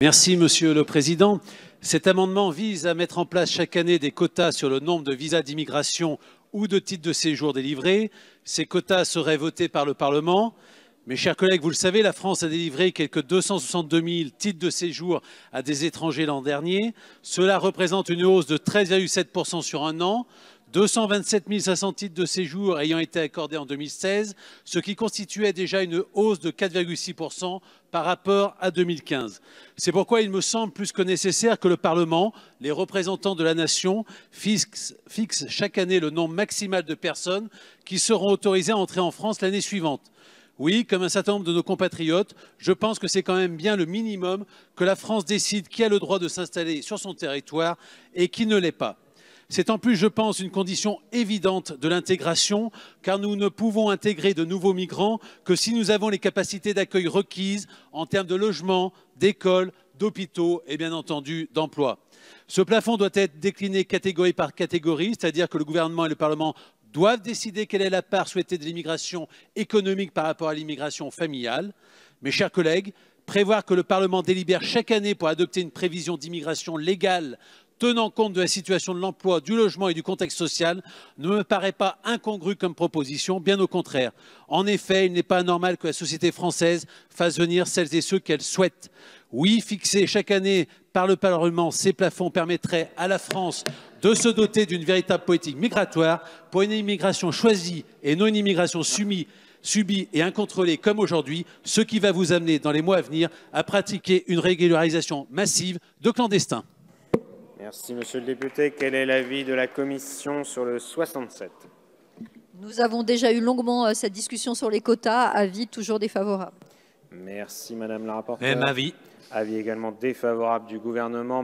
Merci, Monsieur le Président. Cet amendement vise à mettre en place chaque année des quotas sur le nombre de visas d'immigration ou de titres de séjour délivrés. Ces quotas seraient votés par le Parlement. Mes chers collègues, vous le savez, la France a délivré quelques 262 000 titres de séjour à des étrangers l'an dernier. Cela représente une hausse de 13,7% sur un an. 227 500 titres de séjour ayant été accordés en 2016, ce qui constituait déjà une hausse de 4,6% par rapport à 2015. C'est pourquoi il me semble plus que nécessaire que le Parlement, les représentants de la nation, fixent, chaque année le nombre maximal de personnes qui seront autorisées à entrer en France l'année suivante. Oui, comme un certain nombre de nos compatriotes, je pense que c'est quand même bien le minimum que la France décide qui a le droit de s'installer sur son territoire et qui ne l'est pas. C'est en plus, je pense, une condition évidente de l'intégration, car nous ne pouvons intégrer de nouveaux migrants que si nous avons les capacités d'accueil requises en termes de logement, d'écoles, d'hôpitaux et bien entendu d'emploi. Ce plafond doit être décliné catégorie par catégorie, c'est-à-dire que le gouvernement et le Parlement doivent décider quelle est la part souhaitée de l'immigration économique par rapport à l'immigration familiale. Mes chers collègues, prévoir que le Parlement délibère chaque année pour adopter une prévision d'immigration légale tenant compte de la situation de l'emploi, du logement et du contexte social ne me paraît pas incongrue comme proposition, bien au contraire. En effet, il n'est pas normal que la société française fasse venir celles et ceux qu'elle souhaite. Oui, fixer chaque année par le Parlement ces plafonds permettrait à la France de se doter d'une véritable politique migratoire pour une immigration choisie et non une immigration subie et incontrôlée comme aujourd'hui, ce qui va vous amener dans les mois à venir à pratiquer une régularisation massive de clandestins. Merci, Monsieur le député. Quel est l'avis de la Commission sur le 67 Nous avons déjà eu longuement euh, cette discussion sur les quotas. Avis toujours défavorable. Merci, Madame la rapporteure. Même avis. Avis également défavorable du gouvernement.